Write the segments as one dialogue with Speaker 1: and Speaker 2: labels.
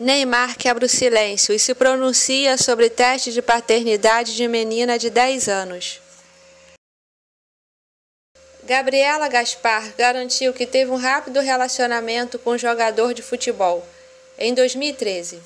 Speaker 1: Neymar quebra o silêncio e se pronuncia sobre teste de paternidade de menina de 10 anos. Gabriela Gaspar garantiu que teve um rápido relacionamento com um jogador de futebol em 2013.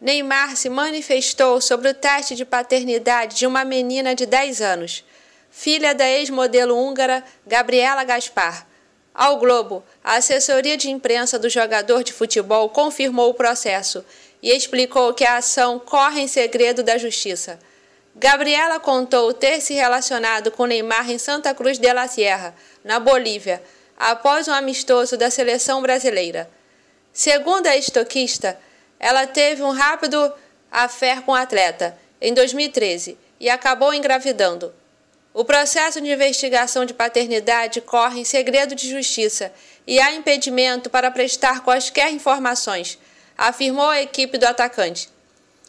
Speaker 1: Neymar se manifestou sobre o teste de paternidade de uma menina de 10 anos, filha da ex-modelo húngara Gabriela Gaspar. Ao Globo, a assessoria de imprensa do jogador de futebol confirmou o processo e explicou que a ação corre em segredo da justiça. Gabriela contou ter se relacionado com Neymar em Santa Cruz de la Sierra, na Bolívia, após um amistoso da seleção brasileira. Segundo a estoquista, ela teve um rápido affair com o atleta em 2013 e acabou engravidando. O processo de investigação de paternidade corre em segredo de justiça e há impedimento para prestar quaisquer informações, afirmou a equipe do atacante.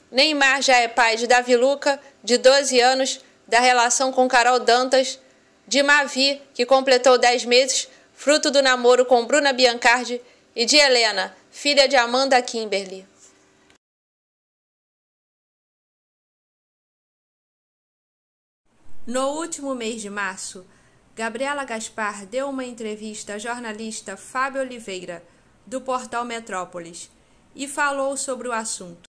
Speaker 1: Neymar já é pai de Davi Luca, de 12 anos, da relação com Carol Dantas, de Mavi, que completou 10 meses, fruto do namoro com Bruna Biancardi, e de Helena, filha de Amanda Kimberly. No último mês de março, Gabriela Gaspar deu uma entrevista à jornalista Fábio Oliveira, do portal Metrópolis, e falou sobre o assunto.